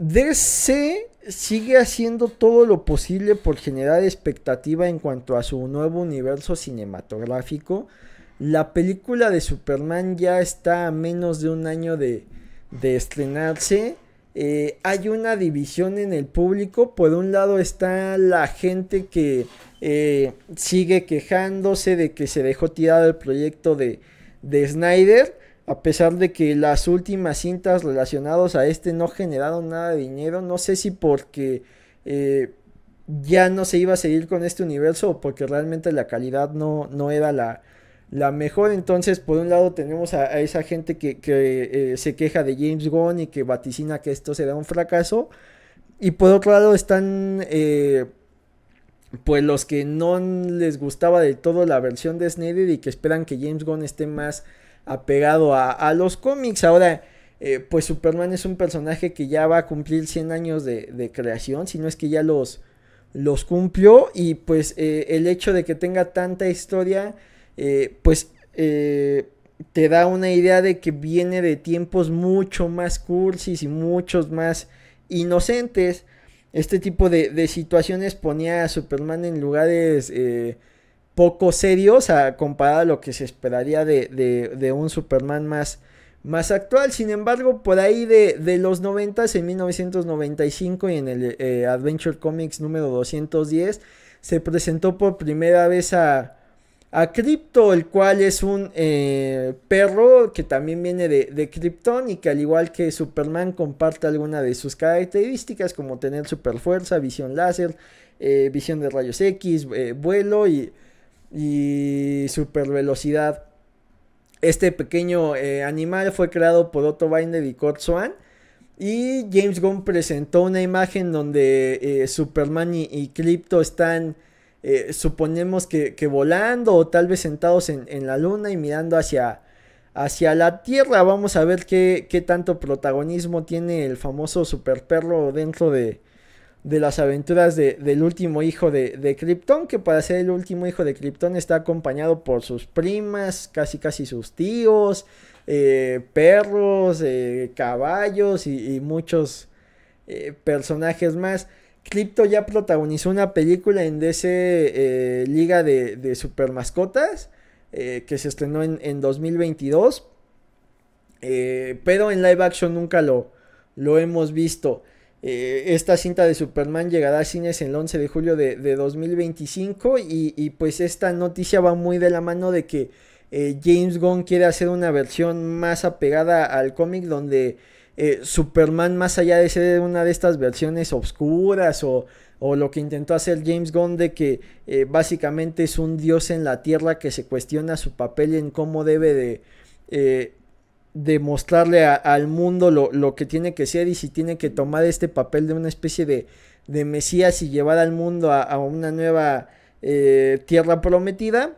DC sigue haciendo todo lo posible por generar expectativa en cuanto a su nuevo universo cinematográfico. La película de Superman ya está a menos de un año de, estrenarse. Eh, hay una división en el público. Por un lado está la gente que eh, sigue quejándose de que se dejó tirado el proyecto de, de Snyder. A pesar de que las últimas cintas relacionadas a este no generaron nada de dinero, no sé si porque eh, ya no se iba a seguir con este universo o porque realmente la calidad no, no era la, mejor. Entonces, por un lado tenemos a, esa gente que, eh, se queja de James Gunn y que vaticina que esto será un fracaso. Y por otro lado están eh, pues los que no les gustaba del todo la versión de Snyder y que esperan que James Gunn esté más apegado a, los cómics. Ahora, eh, pues Superman es un personaje que ya va a cumplir 100 años de, creación, si no es que ya los, los cumplió y pues eh, el hecho de que tenga tanta historia, eh, pues te da una idea de que viene de tiempos mucho más cursis y muchos más inocentes. Este tipo de, situaciones ponía a Superman en lugares poco serio, o sea, comparado a lo que se esperaría de, un Superman más, más actual. Sin embargo, por ahí de, los 90, en 1995 y en el eh, Adventure Comics número 210, se presentó por primera vez a, a Crypto, el cual es un eh, perro que también viene de, de Krypton y que al igual que Superman comparte alguna de sus características como tener superfuerza, visión láser, eh, visión de rayos X, vuelo y y super velocidad. Este pequeño eh, animal fue creado por Otto Binder y Kurt Swan. Y James Gunn presentó una imagen donde eh, Superman y, Crypto están, eh, suponemos que, volando o tal vez sentados en, la luna y mirando hacia, hacia la Tierra. Vamos a ver qué, qué tanto protagonismo tiene el famoso super perro dentro de, de las aventuras del último hijo de, de Krypton, que para ser el último hijo de Krypton está acompañado por sus primas, casi casi sus tíos, eh, perros, eh, caballos y, muchos eh, personajes más. Krypto ya protagonizó una película en DC Liga de, de Super Mascotas, que se estrenó en, 2022, pero en live action nunca lo, lo hemos visto. Eh, esta cinta de Superman llegará a cines el 11 de julio de, 2025 y, pues esta noticia va muy de la mano de que eh, James Gunn quiere hacer una versión más apegada al cómic donde eh, Superman más allá de ser una de estas versiones oscuras o, o lo que intentó hacer James Gunn de que básicamente es un dios en la tierra que se cuestiona su papel en cómo debe de demostrarle al mundo lo, que tiene que ser y si tiene que tomar este papel de una especie de, Mesías y llevar al mundo a, una nueva eh, tierra prometida,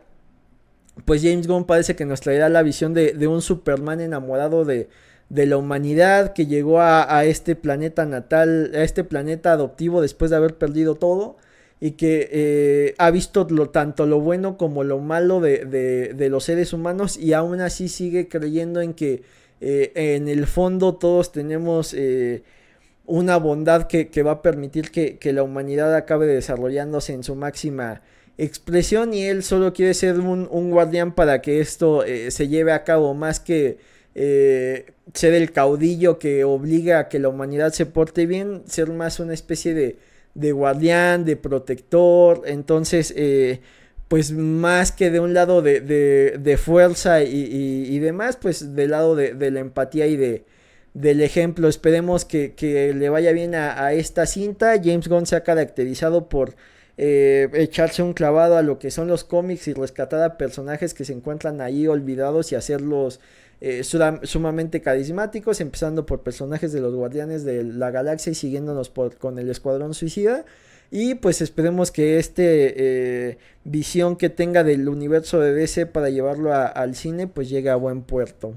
pues James Gunn parece que nos traerá la visión de, un Superman enamorado de, la humanidad que llegó a este planeta natal, a este planeta adoptivo después de haber perdido todo y que eh, ha visto tanto lo bueno como lo malo de, los seres humanos y aún así sigue creyendo en que eh, en el fondo todos tenemos eh, una bondad que, va a permitir que, la humanidad acabe desarrollándose en su máxima expresión y él solo quiere ser un, un guardián para que esto se lleve a cabo más que ser el caudillo que obliga a que la humanidad se porte bien, ser más una especie de de guardián, de protector, entonces eh, pues más que de un lado de, de, fuerza y, y, y, demás, pues del lado de, de la empatía y de, del ejemplo. Esperemos que, que le vaya bien a, a, esta cinta. James Gunn se ha caracterizado por eh, echarse un clavado a lo que son los cómics y rescatar a personajes que se encuentran ahí olvidados y hacerlos eh, sumamente carismáticos, empezando por personajes de los Guardianes de la Galaxia y siguiéndonos con el Escuadrón Suicida. Y pues esperemos que este eh, visión que tenga del universo de DC para llevarlo al cine pues llegue a buen puerto.